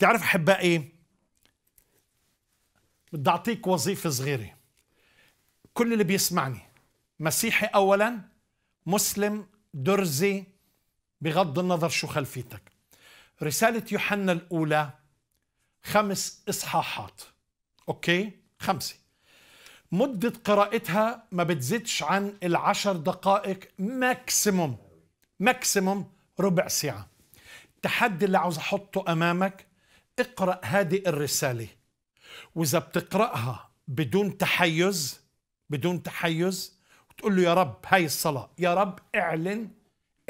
تعرف احبائي إيه؟ بدي اعطيك وظيفه صغيره كل اللي بيسمعني مسيحي اولا مسلم درزي بغض النظر شو خلفيتك رساله يوحنا الاولى خمس اصحاحات اوكي خمسه مدة قراءتها ما بتزيدش عن العشر دقائق ماكسيموم ماكسيموم ربع ساعة التحدي اللي عاوز أحطه أمامك اقرأ هذه الرسالة وإذا بتقرأها بدون تحيز بدون تحيز وتقول له يا رب هاي الصلاة يا رب اعلن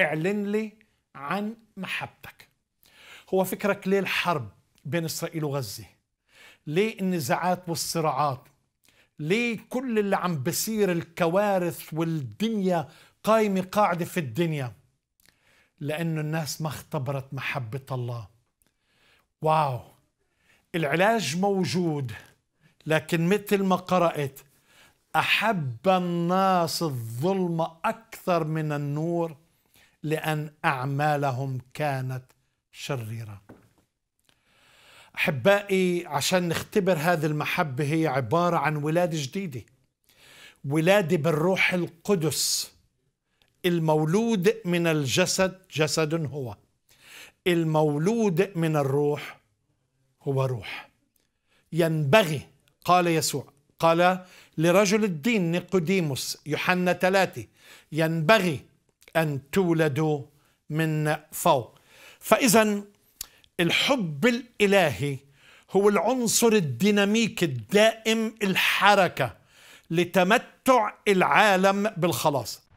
اعلن لي عن محبتك هو فكرك ليه الحرب بين إسرائيل وغزة ليه النزاعات والصراعات ليه كل اللي عم بصير الكوارث والدنيا قايمة قاعدة في الدنيا لأنه الناس ما اختبرت محبة الله واو العلاج موجود لكن مثل ما قرأت أحب الناس الظلم أكثر من النور لأن أعمالهم كانت شريرة أحبائي عشان نختبر هذه المحبة هي عبارة عن ولادة جديدة ولادة بالروح القدس المولود من الجسد جسد هو المولود من الروح هو روح ينبغي قال يسوع قال لرجل الدين نيقوديموس يوحنا ثلاثة ينبغي أن تولدوا من فوق فإذا الحب الإلهي هو العنصر الديناميكي الدائم الحركة لتمتع العالم بالخلاص